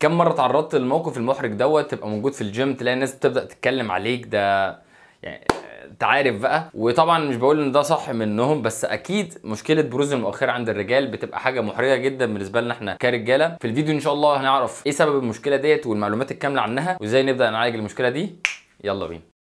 كم مره تعرضت للموقف المحرج دوت تبقى موجود في الجيم تلاقي الناس بتبدا تتكلم عليك ده يعني انت عارف بقى وطبعا مش بقول ان ده صح منهم بس اكيد مشكله بروز المؤخره عند الرجال بتبقى حاجه محرجه جدا بالنسبه لنا احنا كرجاله في الفيديو ان شاء الله هنعرف ايه سبب المشكله ديت والمعلومات الكامله عنها وازاي نبدا نعالج المشكله دي يلا بينا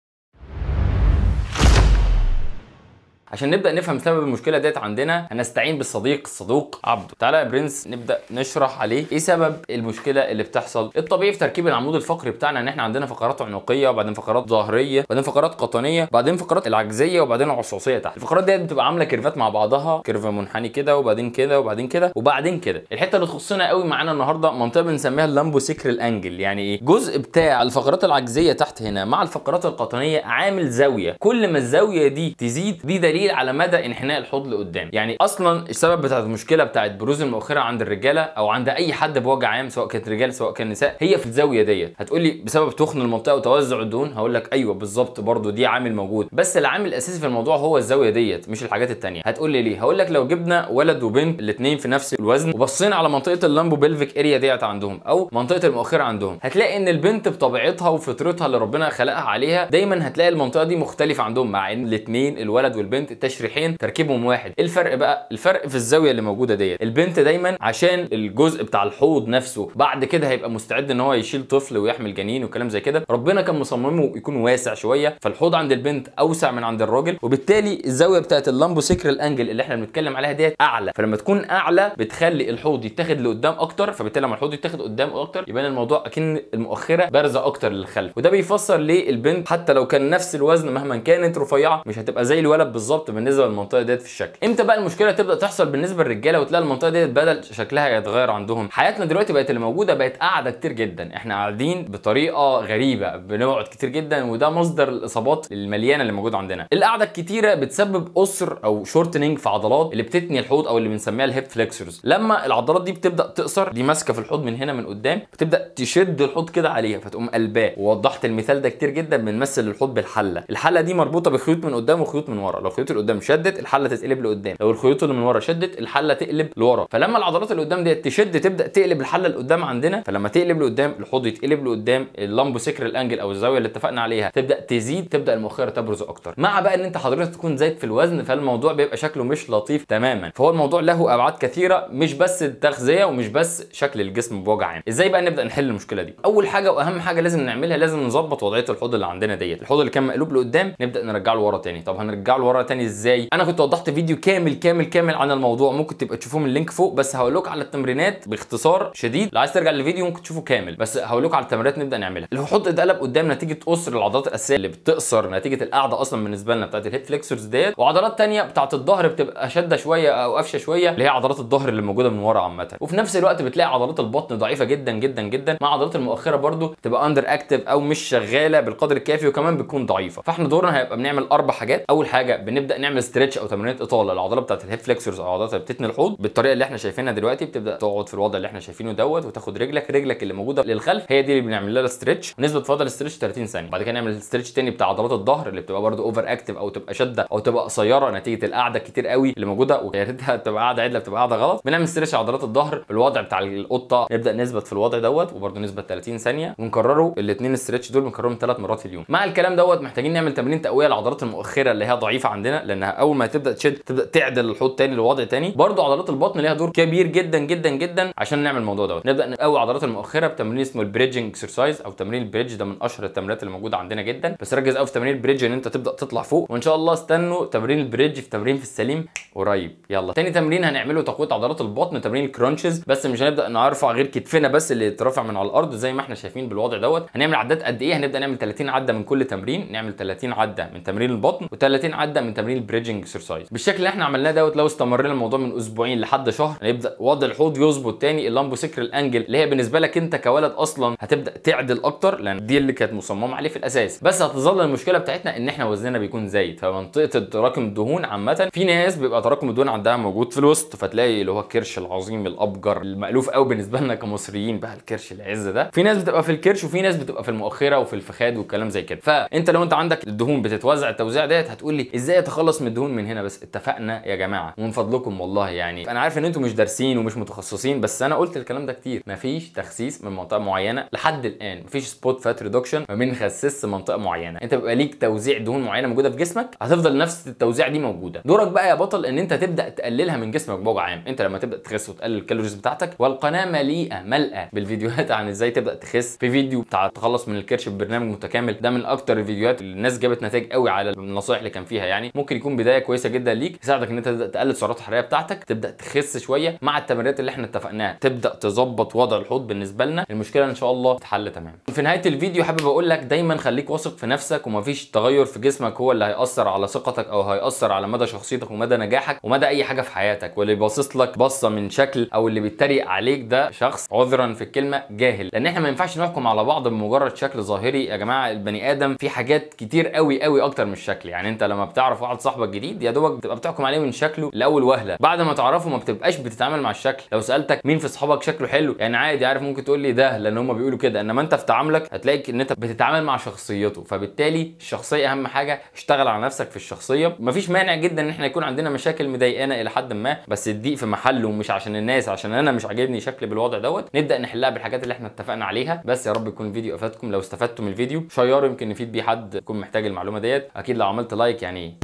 عشان نبدا نفهم سبب المشكله ديت عندنا هنستعين بالصديق الصدوق عبده تعالى يا برنس نبدا نشرح عليه ايه سبب المشكله اللي بتحصل الطبيعي في تركيب العمود الفقري بتاعنا ان احنا عندنا فقرات عنقيه وبعدين فقرات ظهريه وبعدين فقرات قطنيه وبعدين فقرات العجزيه وبعدين عصعصيه تحت الفقرات ديت بتبقى عامله كيرفات مع بعضها كيرف منحني كده وبعدين كده وبعدين كده وبعدين كده الحته اللي تخصنا قوي معانا النهارده منطقه بنسميها اللامبو سكر الانجل يعني ايه جزء بتاع الفقرات العجزيه تحت هنا مع الفقرات القطنيه عامل زاويه كل ما الزاويه دي تزيد دي دليل دليل على مدى انحناء الحوض لقدام يعني اصلا السبب بتاع المشكله بتاعت بروز المؤخره عند الرجاله او عند اي حد بوجه عام سواء كانت رجال سواء كان نساء هي في الزاويه ديت هتقول لي بسبب تخن المنطقه وتوزع الدهون هقول لك ايوه بالظبط برضو دي عامل موجود بس العامل الاساسي في الموضوع هو الزاويه ديت مش الحاجات التانيه هتقول لي ليه هقول لك لو جبنا ولد وبنت الاثنين في نفس الوزن وبصينا على منطقه اللامبو بيلفيك اريا ديت عندهم او منطقه المؤخره عندهم هتلاقي ان البنت بطبيعتها وفطرتها اللي ربنا خلقها عليها دايما هتلاقي المنطقه دي مختلفه عندهم مع ان الاثنين الولد والبنت البنت التشريحين تركيبهم واحد ايه الفرق بقى الفرق في الزاويه اللي موجوده ديت البنت دايما عشان الجزء بتاع الحوض نفسه بعد كده هيبقى مستعد ان هو يشيل طفل ويحمل جنين وكلام زي كده ربنا كان مصممه يكون واسع شويه فالحوض عند البنت اوسع من عند الراجل وبالتالي الزاويه بتاعت اللامبو سكرال انجل اللي احنا بنتكلم عليها ديت اعلى فلما تكون اعلى بتخلي الحوض يتاخد لقدام اكتر فبالتالي لما الحوض يتاخد قدام اكتر يبان الموضوع اكن المؤخره بارزه اكتر للخلف وده بيفسر ليه البنت حتى لو كان نفس الوزن مهما كانت رفيعه مش هتبقى زي الولد بالظبط بالظبط بالنسبه للمنطقه ديت في الشكل امتى بقى المشكله تبدا تحصل بالنسبه للرجاله وتلاقي المنطقه ديت بدل شكلها يتغير عندهم حياتنا دلوقتي بقت اللي موجوده بقت قاعده كتير جدا احنا قاعدين بطريقه غريبه بنقعد كتير جدا وده مصدر الاصابات المليانه اللي موجوده عندنا القعده الكتيره بتسبب قصر او شورتنينج في عضلات اللي بتتني الحوض او اللي بنسميها الهيب فليكسرز لما العضلات دي بتبدا تقصر دي ماسكه في الحوض من هنا من قدام بتبدا تشد الحوض كده عليها فتقوم قلباه ووضحت المثال ده كتير جدا بنمثل الحوض بالحله الحله دي مربوطه بخيوط من قدام وخيوط من ورا لو خيوط الخيوط اللي قدام شدت الحله تتقلب لقدام لو الخيوط اللي من ورا شدت الحله تقلب لورا فلما العضلات اللي قدام ديت تشد تبدا تقلب الحله اللي قدام عندنا فلما تقلب لقدام الحوض يتقلب لقدام اللامبو سكر الانجل او الزاويه اللي اتفقنا عليها تبدا تزيد تبدا المؤخره تبرز اكتر مع بقى ان انت حضرتك تكون زايد في الوزن فالموضوع بيبقى شكله مش لطيف تماما فهو الموضوع له ابعاد كثيره مش بس التغذيه ومش بس شكل الجسم بوجع عام ازاي بقى نبدا نحل المشكله دي اول حاجه واهم حاجه لازم نعملها لازم نظبط وضعيه الحوض اللي عندنا ديت الحوض اللي كان مقلوب لقدام نبدا نرجعه لورا تاني طب هنرجعه لورا تاني يعني ازاي انا كنت وضحت فيديو كامل كامل كامل عن الموضوع ممكن تبقى تشوفوه من اللينك فوق بس هقول على التمرينات باختصار شديد لو عايز ترجع للفيديو ممكن تشوفه كامل بس هقول على التمرينات نبدا نعملها اللي حط اتقلب قدام نتيجه قصر العضلات الاساسيه اللي بتقصر نتيجه القعده اصلا بالنسبه لنا بتاعت الهيب فليكسرز ديت وعضلات ثانيه بتاعت الظهر بتبقى شاده شويه او قفشه شويه اللي هي عضلات الظهر اللي موجوده من ورا عامه وفي نفس الوقت بتلاقي عضلات البطن ضعيفه جدا جدا جدا مع عضلات المؤخره برده تبقى اندر اكتف او مش شغاله بالقدر الكافي وكمان بتكون ضعيفه فاحنا دورنا هيبقى بنعمل اربع حاجات اول حاجه بنبدا نبدا نعمل ستريتش او تمرينات اطاله العضله بتاعت الهيب فليكسرز او عضله بتتن الحوض بالطريقه اللي احنا شايفينها دلوقتي بتبدا تقعد في الوضع اللي احنا شايفينه دوت وتاخد رجلك رجلك اللي موجوده للخلف هي دي اللي بنعمل لها ستريتش نسبه فضل الستريتش 30 ثانيه بعد كده نعمل ستريتش تاني بتاع عضلات الظهر اللي بتبقى برده اوفر اكتف او تبقى شده او تبقى قصيره نتيجه القعده كتير قوي اللي موجوده ويا ريتها تبقى قاعده عدله بتبقى قاعده غلط بنعمل ستريتش عضلات الظهر بالوضع بتاع القطه نبدا نثبت في الوضع دوت وبرده نسبه 30 ثانيه ونكرره الاثنين الستريتش دول بنكررهم ثلاث مرات في اليوم مع الكلام دوت محتاجين نعمل تمرين تقويه للعضلات المؤخره اللي هي ضعيفه عندنا عندنا لانها اول ما تبدا تشد تبدا تعدل الحوض تاني لوضع تاني برضو عضلات البطن ليها دور كبير جدا جدا جدا عشان نعمل الموضوع دوت نبدا نقوي عضلات المؤخره بتمرين اسمه البريدجنج اكسرسايز او تمرين البريدج ده من اشهر التمرينات اللي موجوده عندنا جدا بس ركز قوي في تمرين البريدج ان انت تبدا تطلع فوق وان شاء الله استنوا تمرين البريدج في تمرين في السليم قريب يلا تاني تمرين هنعمله تقويه عضلات البطن تمرين الكرانشز بس مش هنبدا نرفع غير كتفنا بس اللي يترفع من على الارض زي ما احنا شايفين بالوضع دوت هنعمل عدات قد ايه هنبدا نعمل 30 عده من كل تمرين نعمل 30 عده من تمرين البطن و30 عده من تمرين البريدجنج اكسرسايز بالشكل اللي احنا عملناه دوت لو استمرنا الموضوع من اسبوعين لحد شهر هيبدا وضع الحوض يظبط تاني اللامبو سكر الانجل اللي هي بالنسبه لك انت كولد اصلا هتبدا تعدل اكتر لان دي اللي كانت مصممه عليه في الاساس بس هتظل المشكله بتاعتنا ان احنا وزننا بيكون زايد فمنطقه تراكم الدهون عامه في ناس بيبقى تراكم الدهون عندها موجود في الوسط فتلاقي اللي هو الكرش العظيم الابجر المالوف قوي بالنسبه لنا كمصريين بقى الكرش العز ده في ناس بتبقى في الكرش وفي ناس بتبقى في المؤخره وفي الفخاد والكلام زي كده فانت لو انت عندك الدهون بتتوزع التوزيع ديت هتقول لي ازاي تخلص من الدهون من هنا بس اتفقنا يا جماعه ومن فضلكم والله يعني انا عارف ان انتم مش دارسين ومش متخصصين بس انا قلت الكلام ده كتير مفيش تخسيس من منطقه معينه لحد الان مفيش سبوت فات ريدكشن ما بنخسس منطقه معينه انت بيبقى ليك توزيع دهون معينه موجوده في جسمك هتفضل نفس التوزيع دي موجوده دورك بقى يا بطل ان انت تبدا تقللها من جسمك بوجه عام انت لما تبدا تخس وتقلل الكالوريز بتاعتك والقناه مليئه ملقى بالفيديوهات عن ازاي تبدا تخس في فيديو بتاع التخلص من الكرش ببرنامج متكامل ده من اكتر الفيديوهات اللي الناس جابت نتائج قوي على النصائح اللي كان فيها يعني ممكن يكون بدايه كويسه جدا ليك يساعدك ان انت تبدا تقلل سعرات الحراريه بتاعتك تبدا تخس شويه مع التمريرات اللي احنا اتفقناها تبدا تظبط وضع الحوض بالنسبه لنا المشكله ان شاء الله تتحل تمام في نهايه الفيديو حابب اقول لك دايما خليك واثق في نفسك ومفيش تغير في جسمك هو اللي هياثر على ثقتك او هياثر على مدى شخصيتك ومدى نجاحك ومدى اي حاجه في حياتك واللي باصص لك بصه من شكل او اللي بيتريق عليك ده شخص عذرا في الكلمه جاهل لان احنا ما ينفعش نحكم على بعض بمجرد شكل ظاهري يا جماعه البني ادم في حاجات كتير قوي قوي اكتر من الشكل يعني انت لما بتعرف بعض صاحبك جديد يا دوبك بتبقى بتحكم عليه من شكله لاول وهله بعد ما تعرفه ما بتبقاش بتتعامل مع الشكل لو سالتك مين في صحابك شكله حلو يعني عادي عارف ممكن تقول لي ده لان هم بيقولوا كده انما انت في تعاملك هتلاقي ان انت بتتعامل مع شخصيته فبالتالي الشخصيه اهم حاجه اشتغل على نفسك في الشخصيه مفيش مانع جدا ان احنا يكون عندنا مشاكل مضايقانا الى حد ما بس الضيق في محله ومش عشان الناس عشان انا مش عاجبني شكلي بالوضع دوت نبدا نحلها بالحاجات اللي احنا اتفقنا عليها بس يا رب يكون الفيديو افادكم لو استفدتم من الفيديو شيروا يمكن يفيد بيه حد يكون محتاج المعلومه ديت اكيد لو عملت لايك يعني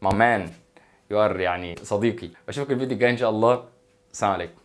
my man you are يعني صديقي اشوفك الفيديو الجاي ان شاء الله السلام عليكم